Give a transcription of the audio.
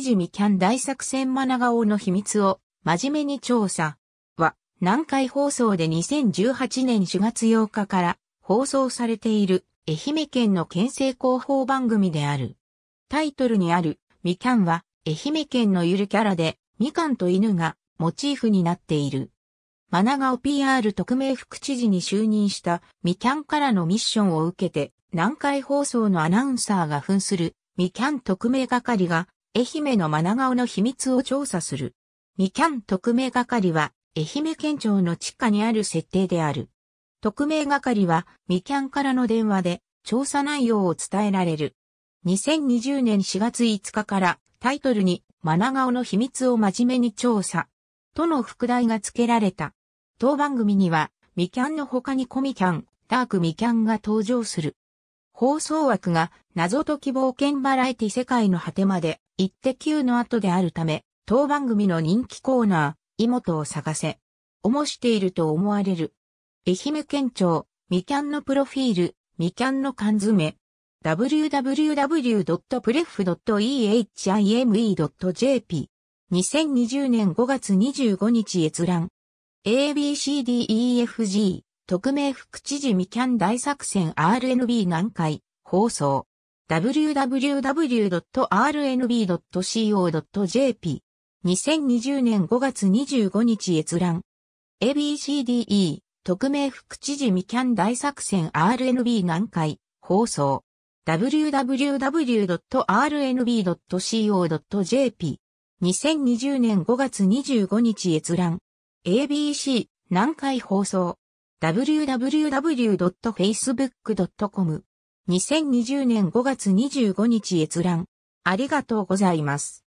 時、ミキャン大作戦マナガオの秘密を真面目に調査は南海放送で2018年4月8日から放送されている愛媛県の県政広報番組である。タイトルにあるミキャンは愛媛県のゆるキャラでミカンと犬がモチーフになっている。マナガオ PR 特命副知事に就任したミキャンからのミッションを受けて南海放送のアナウンサーが扮するミキャン特命係が愛媛のマナガオの秘密を調査する。ミキャン特命係は、愛媛県庁の地下にある設定である。特命係は、ミキャンからの電話で、調査内容を伝えられる。2020年4月5日から、タイトルに、マナガオの秘密を真面目に調査。との副題が付けられた。当番組には、ミキャンの他にコミキャン、ダークミキャンが登場する。放送枠が謎解き冒険バラエティ世界の果てまで一滴の後であるため、当番組の人気コーナー、妹を探せ。おもしていると思われる。愛媛県庁、みきゃんのプロフィール、みきゃんの缶詰。www.pref.ehime.jp 2020年5月25日閲覧。ABCDEFG 特命副知事みきゃん大作戦 RNB 南海放送。www.rnb.co.jp。2020年5月25日閲覧。ABCDE、特命副知事みキャン大作戦 RNB 南海、放送。www.rnb.co.jp。2020年5月25日閲覧。ABC、南海放送。www.facebook.com 2020年5月25日閲覧。ありがとうございます。